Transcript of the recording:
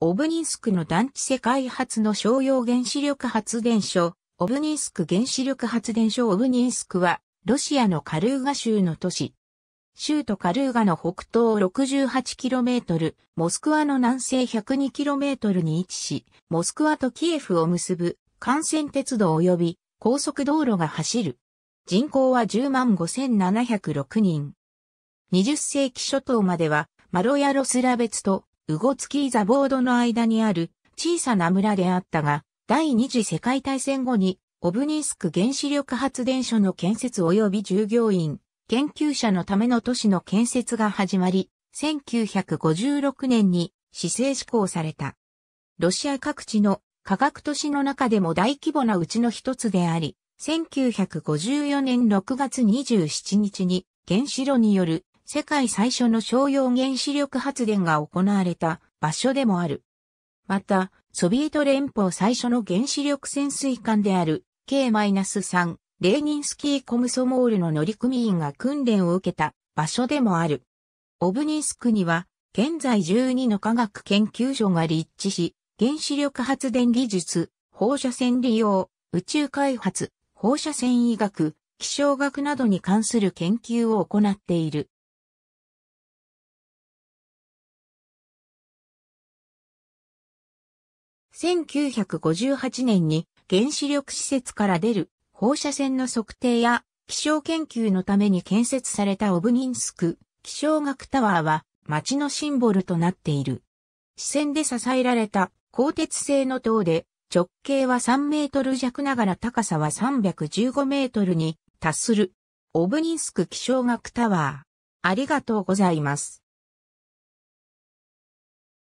オブニンスクの団地世界初の商用原子力発電所、オブニンスク原子力発電所オブニンスクは、ロシアのカルーガ州の都市。州都カルーガの北東 68km、モスクワの南西 102km に位置し、モスクワとキエフを結ぶ幹線鉄道及び高速道路が走る。人口は10万5706人。20世紀初頭までは、マロヤロスラベツとウゴツキーザボードの間にある小さな村であったが、第二次世界大戦後にオブニンスク原子力発電所の建設及び従業員、研究者のための都市の建設が始まり、1956年に市政施行された。ロシア各地の科学都市の中でも大規模なうちの一つであり、1954年6月27日に原子炉による世界最初の商用原子力発電が行われた場所でもある。また、ソビエト連邦最初の原子力潜水艦である K-3 レーニンスキー・コムソモールの乗組員が訓練を受けた場所でもある。オブニンスクには現在12の科学研究所が立地し、原子力発電技術、放射線利用、宇宙開発、放射線医学、気象学などに関する研究を行っている。1958年に原子力施設から出る放射線の測定や気象研究のために建設されたオブニンスク気象学タワーは街のシンボルとなっている。視線で支えられた鋼鉄製の塔で直径は3メートル弱ながら高さは315メートルに達するオブニンスク気象学タワー。ありがとうございます。